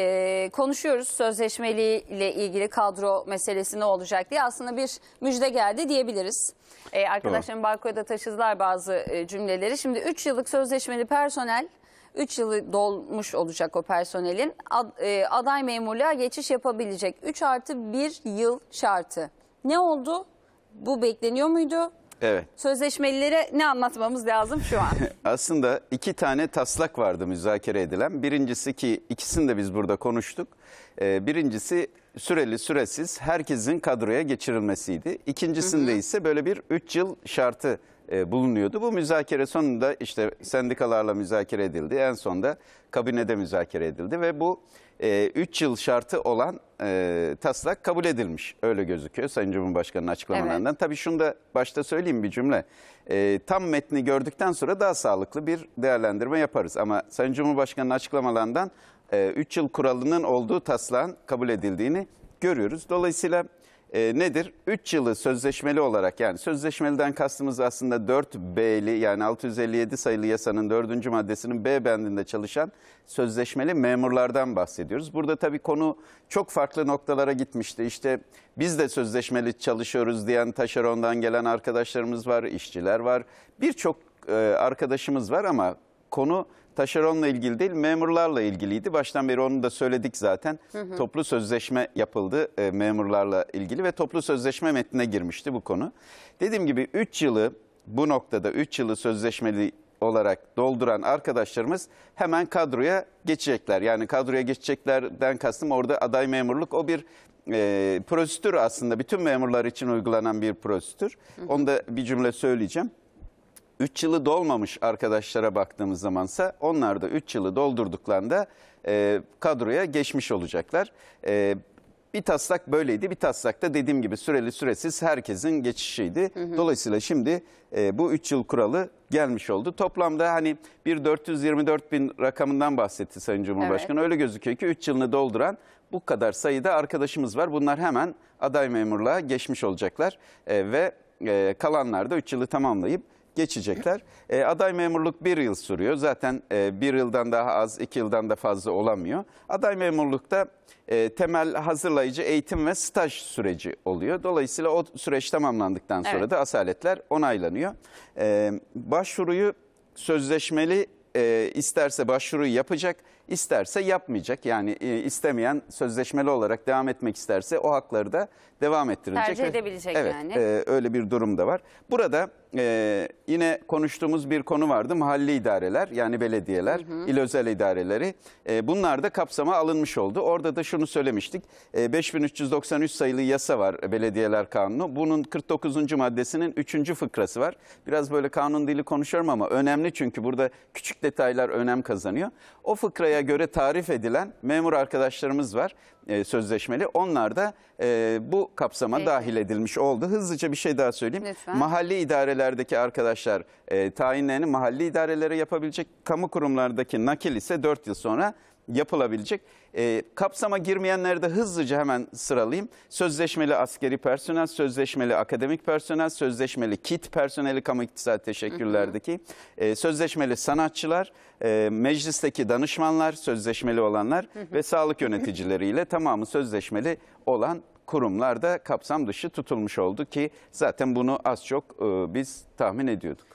e, konuşuyoruz sözleşmeli ile ilgili kadro meselesi ne olacak diye aslında bir müjde geldi diyebiliriz. E, arkadaşlarım barkoya da taşıdılar bazı e, cümleleri. Şimdi 3 yıllık sözleşmeli personel 3 yılı dolmuş olacak o personelin ad, e, aday memurluğa geçiş yapabilecek 3 artı 1 yıl şartı. Ne oldu? Bu bekleniyor muydu? Evet. Sözleşmelilere ne anlatmamız lazım şu an? Aslında iki tane taslak vardı müzakere edilen. Birincisi ki ikisini de biz burada konuştuk. Ee, birincisi süreli süresiz herkesin kadroya geçirilmesiydi. İkincisinde hı ise böyle bir 3 yıl şartı e, bulunuyordu. Bu müzakere sonunda işte sendikalarla müzakere edildi. En sonunda kabinede müzakere edildi ve bu 3 e, yıl şartı olan e, taslak kabul edilmiş. Öyle gözüküyor Sayın Cumhurbaşkanı'nın açıklamalarından. Evet. Tabii şunu da başta söyleyeyim bir cümle. tam metni gördükten sonra daha sağlıklı bir değerlendirme yaparız. Ama Sayın Cumhurbaşkanı'nın açıklamalarından 3 yıl kuralının olduğu taslağın kabul edildiğini görüyoruz. Dolayısıyla e, nedir? 3 yılı sözleşmeli olarak yani sözleşmeliden kastımız aslında 4B'li yani 657 sayılı yasanın 4. maddesinin B bendinde çalışan sözleşmeli memurlardan bahsediyoruz. Burada tabii konu çok farklı noktalara gitmişti. İşte biz de sözleşmeli çalışıyoruz diyen taşerondan gelen arkadaşlarımız var, işçiler var. Birçok e, arkadaşımız var ama konu taşeronla ilgili değil memurlarla ilgiliydi. Baştan beri onu da söyledik zaten. Hı hı. Toplu sözleşme yapıldı e, memurlarla ilgili ve toplu sözleşme metnine girmişti bu konu. Dediğim gibi 3 yılı bu noktada 3 yılı sözleşmeli olarak dolduran arkadaşlarımız hemen kadroya geçecekler. Yani kadroya geçeceklerden kastım orada aday memurluk o bir e, prosedür aslında bütün memurlar için uygulanan bir prosedür. Hı Onu da bir cümle söyleyeceğim. 3 yılı dolmamış arkadaşlara baktığımız zamansa onlar da 3 yılı doldurduklarında e, kadroya geçmiş olacaklar. E, bir taslak böyleydi. Bir taslak da dediğim gibi süreli süresiz herkesin geçişiydi. Hı hı. Dolayısıyla şimdi e, bu 3 yıl kuralı gelmiş oldu. Toplamda hani bir 424 bin rakamından bahsetti Sayın Cumhurbaşkanı. Evet. Öyle gözüküyor ki 3 yılını dolduran bu kadar sayıda arkadaşımız var. Bunlar hemen aday memurluğa geçmiş olacaklar e, ve e, kalanlar da 3 yılı tamamlayıp geçecekler. E, aday memurluk bir yıl sürüyor. Zaten e, bir yıldan daha az, iki yıldan da fazla olamıyor. Aday memurlukta e, temel hazırlayıcı eğitim ve staj süreci oluyor. Dolayısıyla o süreç tamamlandıktan sonra evet. da asaletler onaylanıyor. E, başvuruyu sözleşmeli e, isterse başvuruyu yapacak, isterse yapmayacak. Yani e, istemeyen sözleşmeli olarak devam etmek isterse o hakları da devam ettirilecek. Tercih edebilecek evet, yani. Evet, öyle bir durum da var. Burada e, yine konuştuğumuz bir konu vardı. Mahalli idareler yani belediyeler, hı hı. il özel idareleri. E, bunlar da kapsama alınmış oldu. Orada da şunu söylemiştik. E, ee, 5393 sayılı yasa var belediyeler kanunu. Bunun 49. maddesinin 3. fıkrası var. Biraz böyle kanun dili konuşuyorum ama önemli çünkü burada küçük detaylar önem kazanıyor. O fıkraya göre tarif edilen memur arkadaşlarımız var e, sözleşmeli. Onlar da e, bu kapsama evet. dahil edilmiş oldu. Hızlıca bir şey daha söyleyeyim. Lütfen. Mahalli idareler idarelerdeki arkadaşlar e, tayinlerini mahalli idarelere yapabilecek. Kamu kurumlardaki nakil ise 4 yıl sonra yapılabilecek. E, kapsama girmeyenleri de hızlıca hemen sıralayayım. Sözleşmeli askeri personel, sözleşmeli akademik personel, sözleşmeli kit personeli kamu iktisat teşekkürlerdeki, e, sözleşmeli sanatçılar, e, meclisteki danışmanlar, sözleşmeli olanlar ve sağlık yöneticileriyle tamamı sözleşmeli olan kurumlar da kapsam dışı tutulmuş oldu ki zaten bunu az çok e, biz tahmin ediyorduk.